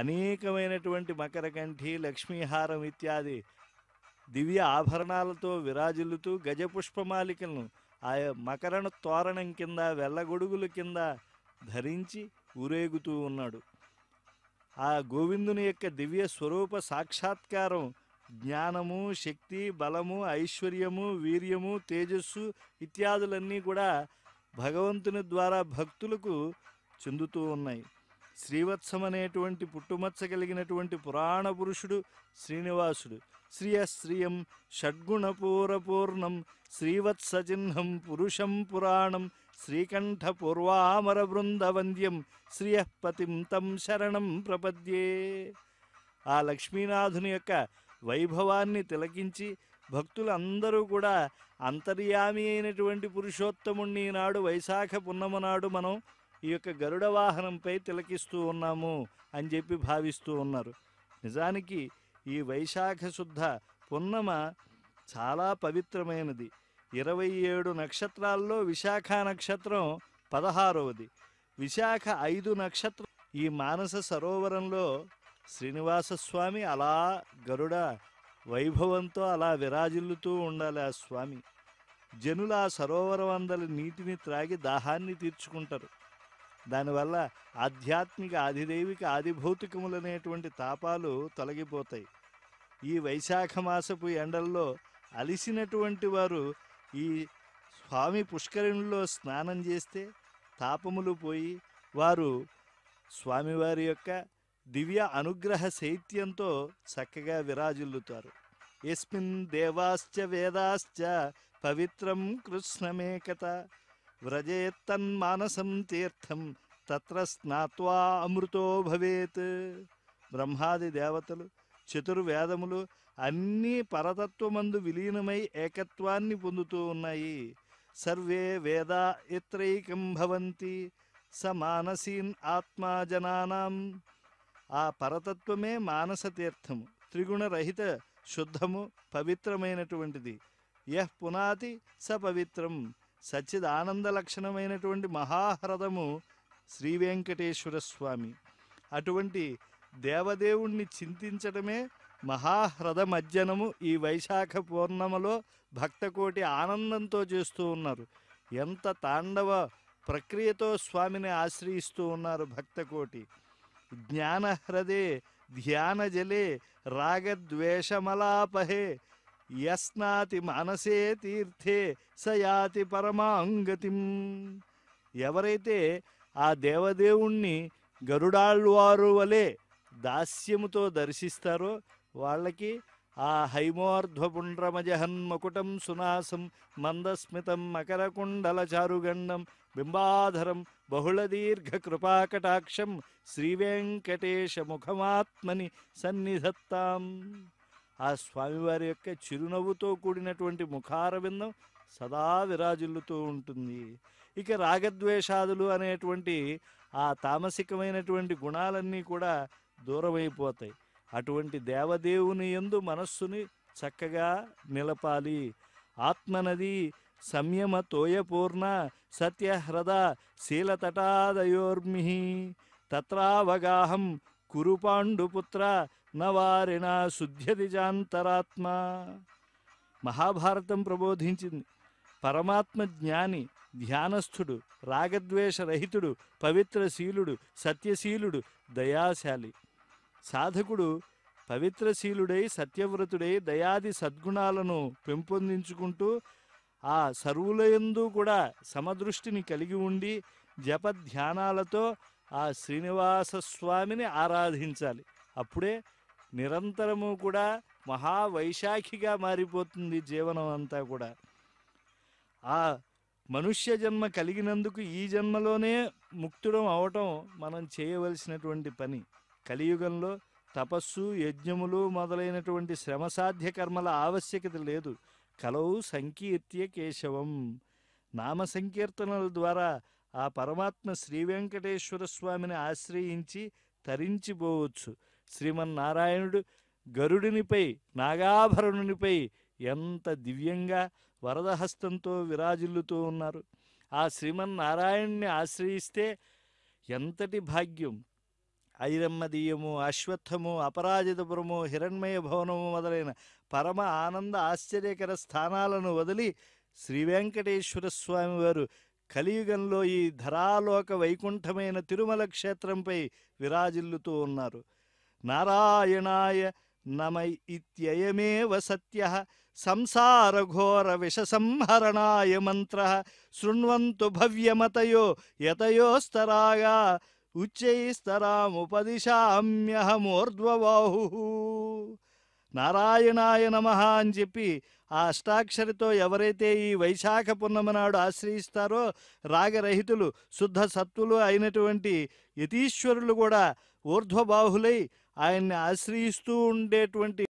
అనేకమైనటువంటి మకరకంఠి లక్ష్మీహారం ఇత్యాది దివ్య ఆభరణాలతో విరాజిల్లుతూ గజపుష్పమాలికలను ఆ మకరణ తోరణం కింద వెల్లగొడుగులు కింద ధరించి ఊరేగుతూ ఉన్నాడు ఆ గోవిందుని యొక్క దివ్య స్వరూప సాక్షాత్కారం జ్ఞానము శక్తి బలము ఐశ్వర్యము వీర్యము తేజస్సు ఇత్యాదులన్నీ కూడా భగవంతుని ద్వారా భక్తులకు చెందుతూ ఉన్నాయి శ్రీవత్సం అనేటువంటి పుట్టుమచ్చ కలిగినటువంటి పురాణ పురుషుడు శ్రీనివాసుడు శ్రియశ్రియం షడ్గుణపూరపూర్ణం శ్రీవత్సచిహ్నం పురుషం పురాణం శ్రీకంఠ పూర్వామర బృందవంద్యం శ్రీయపతిం తం శరణం ప్రపద్యే ఆ లక్ష్మీనాథుని యొక్క వైభవాన్ని తిలకించి భక్తులందరూ కూడా అంతర్యామి అయినటువంటి పురుషోత్తముణ్ణి నాడు వైశాఖ పున్నమ నాడు మనం ఈ యొక్క గరుడ వాహనంపై తిలకిస్తూ ఉన్నాము అని చెప్పి భావిస్తూ ఉన్నారు నిజానికి ఈ వైశాఖ శుద్ధ పున్నమ చాలా పవిత్రమైనది ఇరవై ఏడు నక్షత్రాల్లో విశాఖ నక్షత్రం పదహారవది విశాఖ ఐదు నక్షత్రం ఈ మానస సరోవరంలో శ్రీనివాసస్వామి అలా గరుడ వైభవంతో అలా విరాజిల్లుతూ ఉండాలి ఆ స్వామి జనులు ఆ సరోవరం అందరి నీటిని త్రాగి దాహాన్ని తీర్చుకుంటారు దానివల్ల ఆధ్యాత్మిక ఆదిదైవిక ఆదిభౌతికములనేటువంటి తాపాలు తొలగిపోతాయి ఈ వైశాఖ మాసపు ఎండల్లో అలిసినటువంటి వారు ఈ స్వామి పుష్కరిణిలో స్నానం చేస్తే తాపములు పోయి వారు స్వామివారి యొక్క దివ్య అనుగ్రహ శైత్యంతో చక్కగా విరాజిల్లుతారు ఎస్మిన్ దేవాశ్చ వేదాశ్చ పవిత్రం కృష్ణమేకత వ్రజేత్తన్మానసం తీర్థం తత్ర స్నాత్వా అమృతో భవేత్ బ్రహ్మాది దేవతలు చతుర్వేదములు అన్నీ పరతత్వమందు విలీనమై ఏకత్వాన్ని పొందుతూ ఉన్నాయి సర్వే వేదా ఇత్రైకం భవంతి స మానసీన్ ఆత్మా జనానాం ఆ పరతత్వమే మానస తీర్థము త్రిగుణరహిత శుద్ధము పవిత్రమైనటువంటిది యహ్ పునాతి స పవిత్రం సచ్చిద్ ఆనంద లక్షణమైనటువంటి మహాహ్రదము శ్రీ వెంకటేశ్వర స్వామి అటువంటి దేవదేవుణ్ణి చింతించడమే మజ్జనము ఈ వైశాఖ పూర్ణమలో భక్తకోటి ఆనందంతో చేస్తూ ఉన్నారు ఎంత తాండవ ప్రక్రియతో స్వామిని ఆశ్రయిస్తూ ఉన్నారు భక్తకోటి జ్ఞానహ్రదే ధ్యానజలే రాగద్వేషమలాపహే యస్నాతి మనసే తీర్థే సయాతి పరమాంగతిం ఎవరైతే ఆ దేవదేవుణ్ణి గరుడాళ్వారు వలె దాస్యముతో దర్శిస్తారో వాళ్ళకి ఆ హైమోర్ధ్వపుండ్రమజహన్మకుటం సునాసం మందస్మితం చారుగండం బింబాధరం బహుళదీర్ఘకృపాకటాక్షం శ్రీవేంకటేశముఖమాత్మని సన్నిధత్తాం ఆ స్వామివారి యొక్క చిరునవ్వుతో కూడినటువంటి ముఖారవిందం సదా విరాజిల్లుతూ ఉంటుంది ఇక రాగద్వేషాదులు అనేటువంటి ఆ తామసికమైనటువంటి గుణాలన్నీ కూడా దూరమైపోతాయి అటువంటి దేవదేవుని ఎందు మనస్సుని చక్కగా నిలపాలి ఆత్మనది సంయమ తోయపూర్ణ సత్యహ్రద శీలతటాదయోర్మి తత్రావగాహం కురుపాండుపుత్ర నవారిణ శుద్ధ్యది జాంతరాత్మ మహాభారతం ప్రబోధించింది పరమాత్మ జ్ఞాని ధ్యానస్థుడు రాగద్వేషరహితుడు పవిత్రశీలుడు సత్యశీలుడు దయాశాలి సాధకుడు పవిత్రశీలుడై సత్యవ్రతుడై దయాది సద్గుణాలను పెంపొందించుకుంటూ ఆ సర్వులయందు కూడా సమదృష్టిని కలిగి ఉండి జప ధ్యానాలతో ఆ శ్రీనివాస స్వామిని ఆరాధించాలి అప్పుడే నిరంతరము కూడా మహావైశాఖిగా మారిపోతుంది జీవనం అంతా కూడా ఆ మనుష్య జన్మ కలిగినందుకు ఈ జన్మలోనే ముక్తుడం అవటం మనం చేయవలసినటువంటి పని కలియుగంలో తపస్సు యజ్ఞములు మొదలైనటువంటి శ్రమసాధ్య కర్మల ఆవశ్యకత లేదు కలవు సంకీర్త్య కేశవం నామ సంకీర్తనల ద్వారా ఆ పరమాత్మ శ్రీ వెంకటేశ్వర స్వామిని ఆశ్రయించి తరించిపోవచ్చు శ్రీమన్నారాయణుడు గరుడినిపై నాగాభరణునిపై ఎంత దివ్యంగా వరదహస్తంతో విరాజిల్లుతూ ఉన్నారు ఆ శ్రీమన్నారాయణ్ణి ఆశ్రయిస్తే ఎంతటి భాగ్యం ఐరమ్మదీయము అశ్వత్థము అపరాజితపురము హిరణ్మయ భవనము మొదలైన పరమ ఆనంద ఆశ్చర్యకర స్థానాలను వదిలి శ్రీవెంకటేశ్వర స్వామి వారు కలియుగంలో ఈ ధరాలోక వైకుంఠమైన తిరుమల క్షేత్రంపై విరాజిల్లుతూ ఉన్నారు నారాయణాయ నమ ఇత్యయమేవ సత్య సంసారఘోర విషసంహరణాయ మంత్ర శృణ్వంతు భవ్యమతయో యతయోస్తరాగా ఉచ్చైస్తరాముపదిశామ్యహమోర్ధ్వబాహు నారాయణాయ నమ అని చెప్పి ఆ అష్టాక్షరితో ఎవరైతే ఈ వైశాఖ పున్నమ నాడు ఆశ్రయిస్తారో రాగరహితులు శుద్ధ సత్తులు అయినటువంటి యతీశ్వరులు కూడా ఊర్ధ్వబాహులై ఆయన్ని ఆశ్రయిస్తూ ఉండేటువంటి